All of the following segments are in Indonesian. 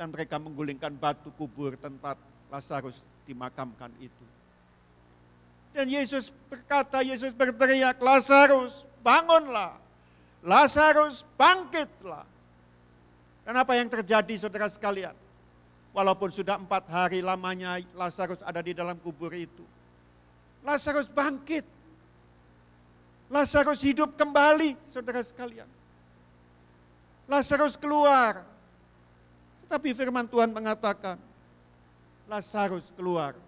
dan mereka menggulingkan batu kubur tempat Lazarus dimakamkan itu. Dan Yesus berkata, Yesus berteriak, Lazarus bangunlah, Lazarus bangkitlah. Dan apa yang terjadi saudara sekalian? Walaupun sudah empat hari lamanya Lazarus ada di dalam kubur itu. Lazarus bangkit. Lazarus hidup kembali saudara sekalian. Lazarus keluar tapi firman Tuhan mengatakan, Lazarus keluar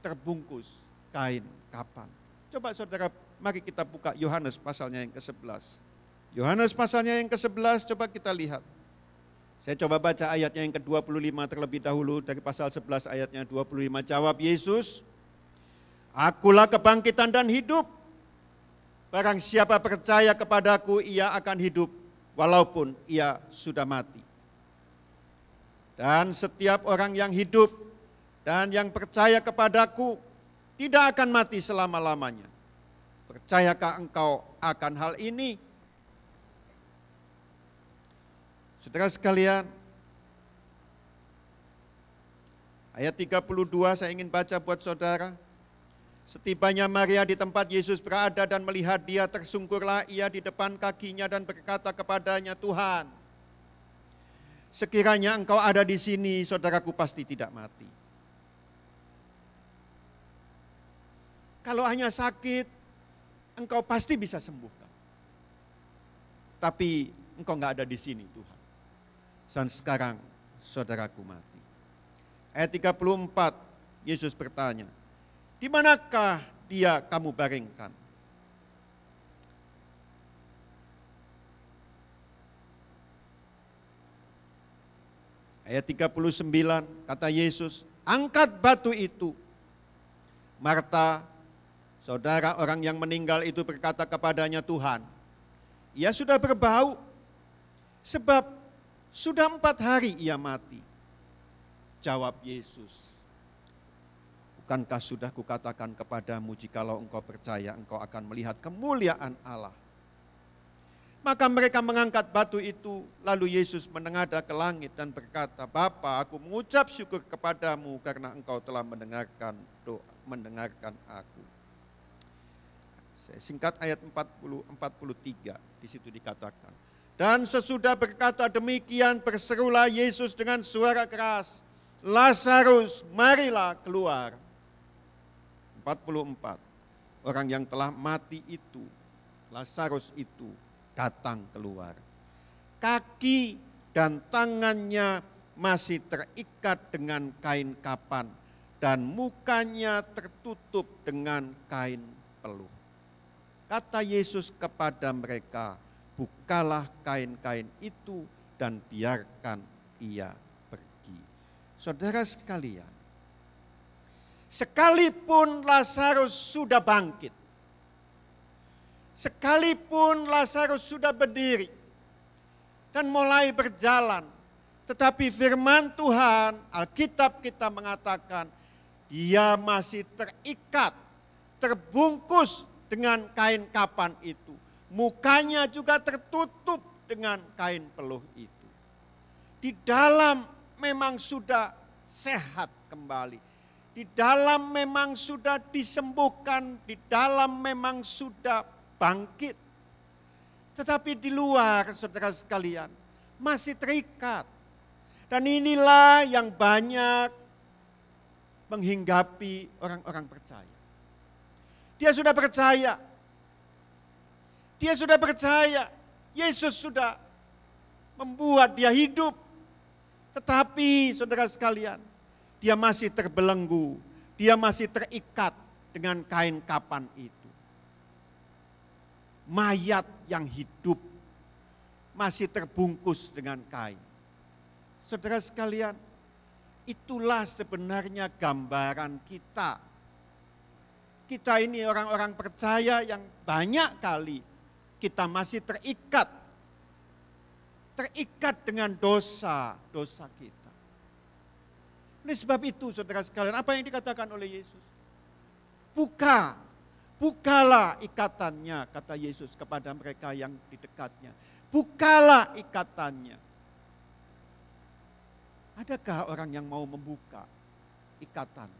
terbungkus kain kapan. Coba saudara, mari kita buka Yohanes pasalnya yang ke-11. Yohanes pasalnya yang ke-11, coba kita lihat. Saya coba baca ayatnya yang ke-25 terlebih dahulu dari pasal 11 ayatnya 25. Jawab Yesus, Akulah kebangkitan dan hidup. Barang siapa percaya kepadaku, ia akan hidup walaupun ia sudah mati. Dan setiap orang yang hidup dan yang percaya kepadaku tidak akan mati selama-lamanya. Percayakah engkau akan hal ini? Saudara sekalian, ayat 32 saya ingin baca buat saudara. Setibanya Maria di tempat Yesus berada dan melihat dia, tersungkurlah ia di depan kakinya dan berkata kepadanya, Tuhan, Sekiranya engkau ada di sini, saudaraku pasti tidak mati. Kalau hanya sakit, engkau pasti bisa sembuhkan. Tapi engkau nggak ada di sini Tuhan. Dan sekarang saudaraku mati. Ayat 34, Yesus bertanya, di manakah dia kamu baringkan? Ayat 39 kata Yesus, angkat batu itu. Marta, saudara orang yang meninggal itu berkata kepadanya Tuhan, ia sudah berbau sebab sudah empat hari ia mati. Jawab Yesus, bukankah sudah kukatakan kepadamu jikalau engkau percaya engkau akan melihat kemuliaan Allah. Maka mereka mengangkat batu itu, lalu Yesus menengada ke langit dan berkata, Bapa, aku mengucap syukur kepadamu karena engkau telah mendengarkan doa, mendengarkan aku. Saya singkat ayat 40, 43, di situ dikatakan. Dan sesudah berkata demikian, berserulah Yesus dengan suara keras, Lazarus, marilah keluar. 44, orang yang telah mati itu, Lazarus itu datang keluar. Kaki dan tangannya masih terikat dengan kain kapan dan mukanya tertutup dengan kain peluh. Kata Yesus kepada mereka, bukalah kain-kain itu dan biarkan ia pergi. Saudara sekalian, sekalipun Lazarus sudah bangkit, Sekalipun Lazarus sudah berdiri dan mulai berjalan, tetapi firman Tuhan, Alkitab kita mengatakan, dia masih terikat, terbungkus dengan kain kapan itu. Mukanya juga tertutup dengan kain peluh itu. Di dalam memang sudah sehat kembali. Di dalam memang sudah disembuhkan, di dalam memang sudah bangkit. Tetapi di luar saudara sekalian masih terikat. Dan inilah yang banyak menghinggapi orang-orang percaya. Dia sudah percaya. Dia sudah percaya. Yesus sudah membuat dia hidup. Tetapi saudara sekalian, dia masih terbelenggu. Dia masih terikat dengan kain kapan itu mayat yang hidup masih terbungkus dengan kain. Saudara sekalian, itulah sebenarnya gambaran kita. Kita ini orang-orang percaya yang banyak kali kita masih terikat. Terikat dengan dosa, dosa kita. Oleh sebab itu saudara sekalian, apa yang dikatakan oleh Yesus? Buka Bukalah ikatannya, kata Yesus kepada mereka yang di dekatnya. Bukalah ikatannya. Adakah orang yang mau membuka ikatan?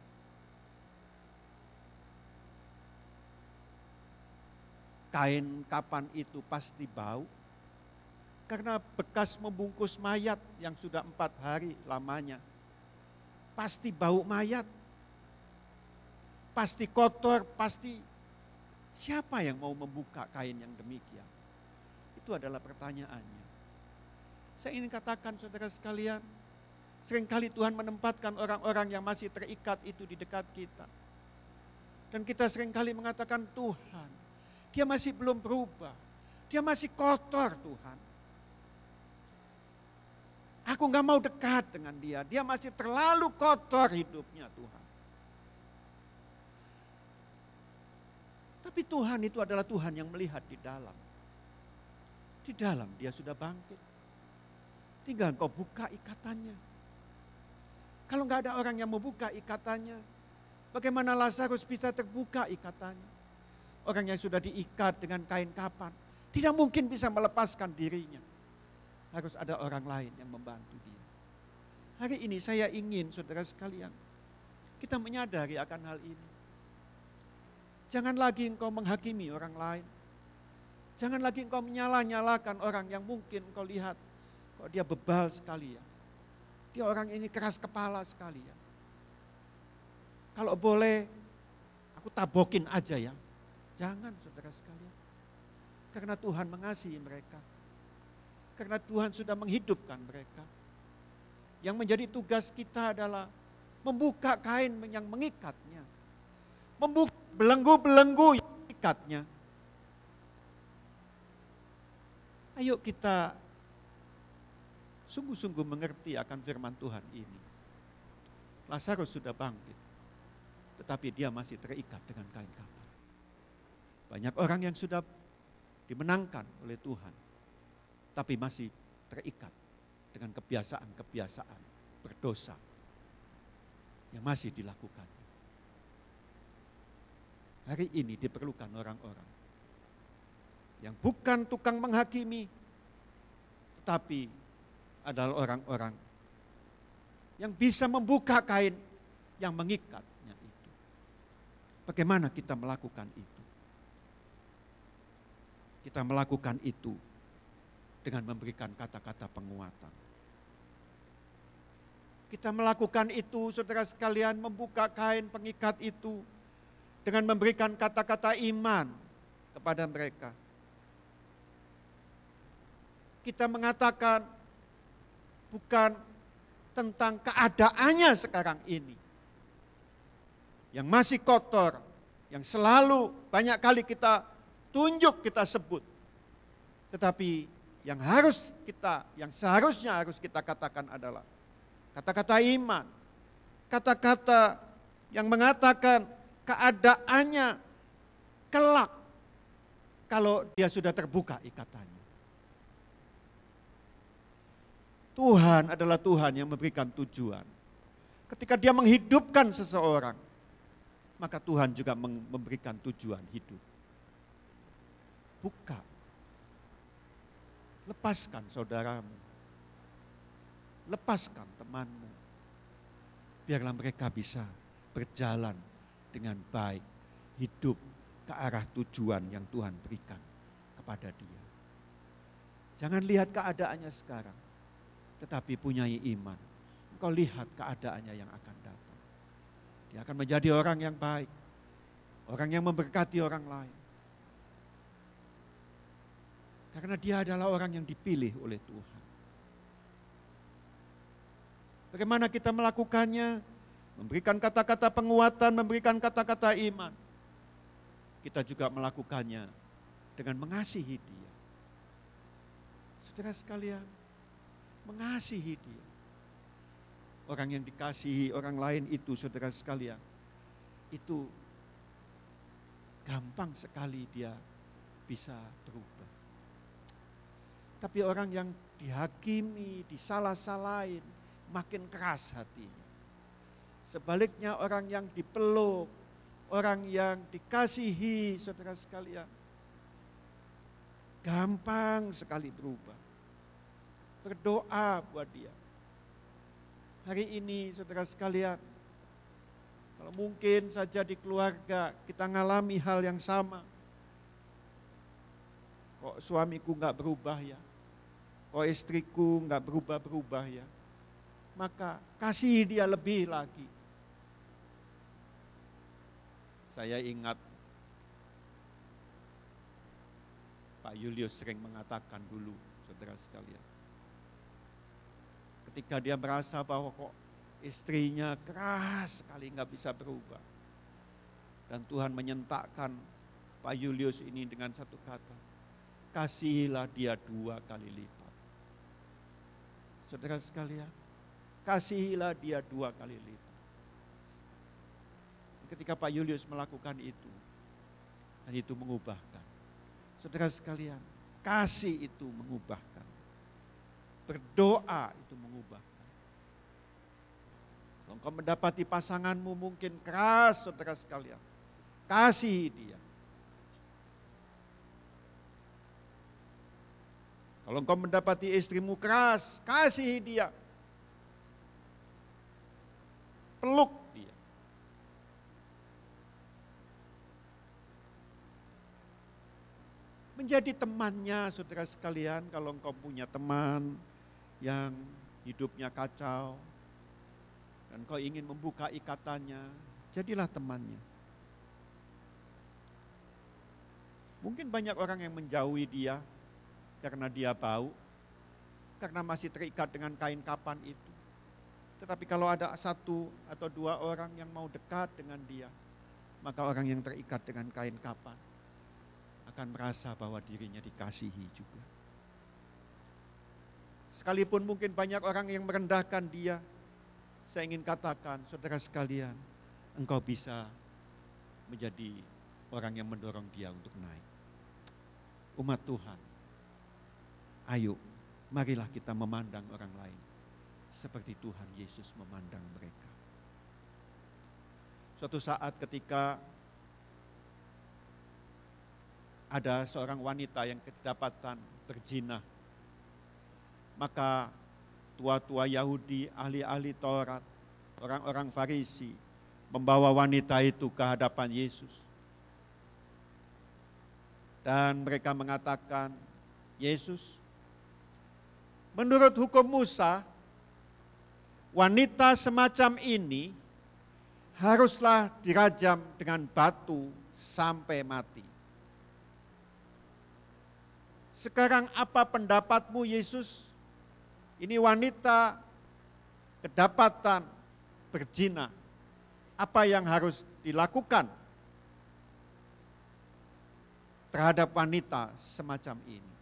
Kain kapan itu pasti bau, karena bekas membungkus mayat yang sudah empat hari lamanya. Pasti bau mayat, pasti kotor, pasti Siapa yang mau membuka kain yang demikian? Itu adalah pertanyaannya. Saya ingin katakan saudara sekalian, seringkali Tuhan menempatkan orang-orang yang masih terikat itu di dekat kita. Dan kita seringkali mengatakan Tuhan, dia masih belum berubah. Dia masih kotor Tuhan. Aku gak mau dekat dengan dia. Dia masih terlalu kotor hidupnya Tuhan. Tapi Tuhan itu adalah Tuhan yang melihat di dalam. Di dalam dia sudah bangkit. Tinggal kau buka ikatannya. Kalau nggak ada orang yang membuka ikatannya, bagaimana Lazarus bisa terbuka ikatannya? Orang yang sudah diikat dengan kain kapan, tidak mungkin bisa melepaskan dirinya. Harus ada orang lain yang membantu dia. Hari ini saya ingin saudara sekalian, kita menyadari akan hal ini. Jangan lagi engkau menghakimi orang lain. Jangan lagi engkau menyala-nyalakan orang yang mungkin engkau lihat. Kok dia bebal sekali ya. Dia orang ini keras kepala sekali ya. Kalau boleh, aku tabokin aja ya. Jangan saudara sekalian. Karena Tuhan mengasihi mereka. Karena Tuhan sudah menghidupkan mereka. Yang menjadi tugas kita adalah membuka kain yang mengikatnya membuka belenggu-belenggu ikatnya. Ayo kita sungguh-sungguh mengerti akan firman Tuhan ini. Lazarus sudah bangkit, tetapi dia masih terikat dengan kain kapan. Banyak orang yang sudah dimenangkan oleh Tuhan, tapi masih terikat dengan kebiasaan-kebiasaan berdosa yang masih dilakukan hari ini diperlukan orang-orang yang bukan tukang menghakimi, tetapi adalah orang-orang yang bisa membuka kain yang mengikatnya itu. Bagaimana kita melakukan itu? Kita melakukan itu dengan memberikan kata-kata penguatan. Kita melakukan itu, saudara sekalian, membuka kain pengikat itu dengan memberikan kata-kata iman kepada mereka. Kita mengatakan bukan tentang keadaannya sekarang ini. Yang masih kotor, yang selalu banyak kali kita tunjuk, kita sebut. Tetapi yang harus kita, yang seharusnya harus kita katakan adalah kata-kata iman, kata-kata yang mengatakan keadaannya kelak kalau dia sudah terbuka ikatannya. Tuhan adalah Tuhan yang memberikan tujuan. Ketika dia menghidupkan seseorang, maka Tuhan juga memberikan tujuan hidup. Buka. Lepaskan saudaramu. Lepaskan temanmu. Biarlah mereka bisa berjalan dengan baik, hidup ke arah tujuan yang Tuhan berikan kepada dia. Jangan lihat keadaannya sekarang, tetapi punyai iman. Engkau lihat keadaannya yang akan datang. Dia akan menjadi orang yang baik, orang yang memberkati orang lain. Karena dia adalah orang yang dipilih oleh Tuhan. Bagaimana kita melakukannya? memberikan kata-kata penguatan, memberikan kata-kata iman. Kita juga melakukannya dengan mengasihi dia. Saudara sekalian, mengasihi dia. Orang yang dikasihi orang lain itu saudara sekalian, itu gampang sekali dia bisa berubah. Tapi orang yang dihakimi, disalah-salahin, makin keras hatinya. Sebaliknya orang yang dipeluk, orang yang dikasihi, saudara sekalian, gampang sekali berubah. Berdoa buat dia. Hari ini saudara sekalian, kalau mungkin saja di keluarga kita ngalami hal yang sama. Kok suamiku nggak berubah ya? Kok istriku nggak berubah-berubah ya? Maka kasih dia lebih lagi saya ingat Pak Julius sering mengatakan dulu, saudara sekalian. Ketika dia merasa bahwa kok istrinya keras sekali nggak bisa berubah. Dan Tuhan menyentakkan Pak Julius ini dengan satu kata, kasihilah dia dua kali lipat. Saudara sekalian, kasihilah dia dua kali lipat ketika Pak Julius melakukan itu. Dan itu mengubahkan. Saudara sekalian, kasih itu mengubahkan. Berdoa itu mengubahkan. Kalau engkau mendapati pasanganmu mungkin keras, saudara sekalian. Kasih dia. Kalau engkau mendapati istrimu keras, kasih dia. Peluk dia. Menjadi temannya saudara sekalian kalau engkau punya teman yang hidupnya kacau. Dan kau ingin membuka ikatannya, jadilah temannya. Mungkin banyak orang yang menjauhi dia karena dia bau, karena masih terikat dengan kain kapan itu. Tetapi kalau ada satu atau dua orang yang mau dekat dengan dia, maka orang yang terikat dengan kain kapan akan merasa bahwa dirinya dikasihi juga. Sekalipun mungkin banyak orang yang merendahkan dia, saya ingin katakan, saudara sekalian, engkau bisa menjadi orang yang mendorong dia untuk naik. Umat Tuhan, ayo, marilah kita memandang orang lain seperti Tuhan Yesus memandang mereka. Suatu saat ketika ada seorang wanita yang kedapatan berzina. Maka tua-tua Yahudi, ahli-ahli Taurat, orang-orang Farisi membawa wanita itu ke hadapan Yesus. Dan mereka mengatakan, Yesus, menurut hukum Musa, wanita semacam ini haruslah dirajam dengan batu sampai mati. Sekarang apa pendapatmu Yesus? Ini wanita kedapatan berjina. Apa yang harus dilakukan terhadap wanita semacam ini?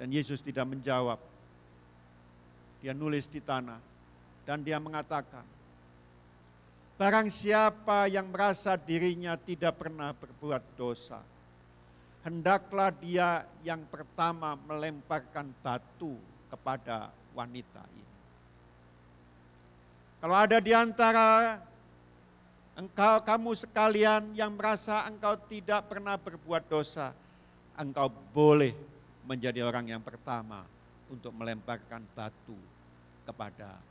Dan Yesus tidak menjawab. Dia nulis di tanah dan dia mengatakan, Barang siapa yang merasa dirinya tidak pernah berbuat dosa, hendaklah dia yang pertama melemparkan batu kepada wanita ini. Kalau ada di antara engkau kamu sekalian yang merasa engkau tidak pernah berbuat dosa, engkau boleh menjadi orang yang pertama untuk melemparkan batu kepada